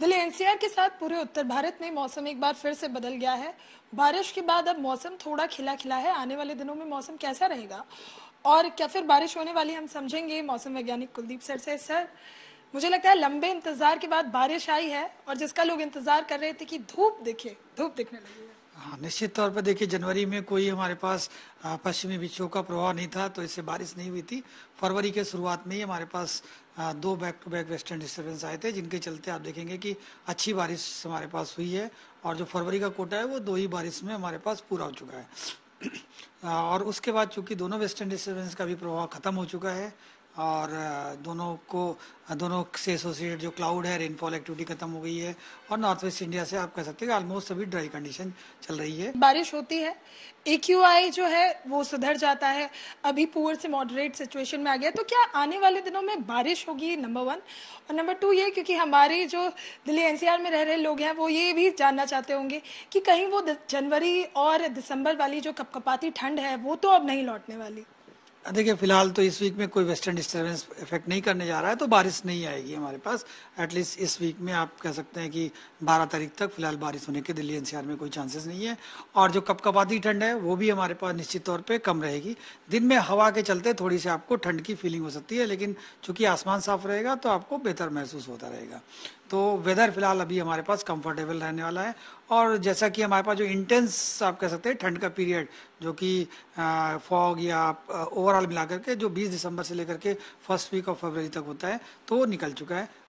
Delhi NCR के साथ पूरे उत्तर भारत में मौसम एक बार फिर से बदल गया है बारिश के बाद अब मौसम थोड़ा खिला खिला है आने वाले दिनों में मौसम कैसा रहेगा और क्या फिर बारिश होने वाली हम समझेंगे मौसम वैज्ञानिक कुलदीप सर से सर मुझे लगता है लंबे इंतजार के बाद बारिश आई है और जिसका लोग इंतजार कर रहे थे कि धूप दिखे धूप दिखने लगी है हाँ निश्चित तौर पर देखिए जनवरी में कोई हमारे पास पश्चिमी विक्षोभ का प्रभाव नहीं था तो इससे बारिश नहीं हुई थी फरवरी के शुरुआत में ही हमारे पास दो back to back western disturbance आए थे जिनके चलते आप देखेंगे कि अच्छी बारिश हमारे पास हुई है और जो फरवरी का कोटा है वो दो ही बारिश में हमारे पास पूरा हो चुका है और उसके बाद चूंकि दोनों वेस्टर्न डिस्टर्बेंस का भी प्रभाव खत्म हो चुका है और दोनों को दोनों से एसोसिएटेड जो क्लाउड है रेनफॉल एक्टिविटी खत्म हो गई है और नॉर्थ वेस्ट इंडिया से आप कह सकते हैं ऑलमोस्ट सभी ड्राई कंडीशन चल रही है बारिश होती है ए जो है वो सुधर जाता है अभी पुअर से मॉडरेट सिचुएशन में आ गया तो क्या आने वाले दिनों में बारिश होगी नंबर वन और नंबर टू ये क्योंकि हमारे जो दिल्ली एनसीआर में रह रहे लोग हैं वो ये भी जानना चाहते होंगे कि कहीं वो जनवरी और दिसंबर वाली जो कपकपाती ठंड है वो तो अब नहीं लौटने वाली देखिए फिलहाल तो इस वीक में कोई वेस्टर्न डिस्टर्बेंस इफेक्ट नहीं करने जा रहा है तो बारिश नहीं आएगी हमारे पास एटलीस्ट इस वीक में आप कह सकते हैं कि 12 तारीख तक फिलहाल बारिश होने के दिल्ली एनसीआर में कोई चांसेस नहीं है और जो कपकपाती ठंड है वो भी हमारे पास निश्चित तौर पर कम रहेगी दिन में हवा के चलते थोड़ी सी आपको ठंड की फीलिंग हो सकती है लेकिन चूंकि आसमान साफ रहेगा तो आपको बेहतर महसूस होता रहेगा तो वेदर फिलहाल अभी हमारे पास कंफर्टेबल रहने वाला है और जैसा कि हमारे पास जो इंटेंस आप कह सकते हैं ठंड का पीरियड जो कि फॉग या ओवरऑल मिलाकर के जो 20 दिसंबर से लेकर के फर्स्ट वीक ऑफ फरवरी तक होता है तो वो निकल चुका है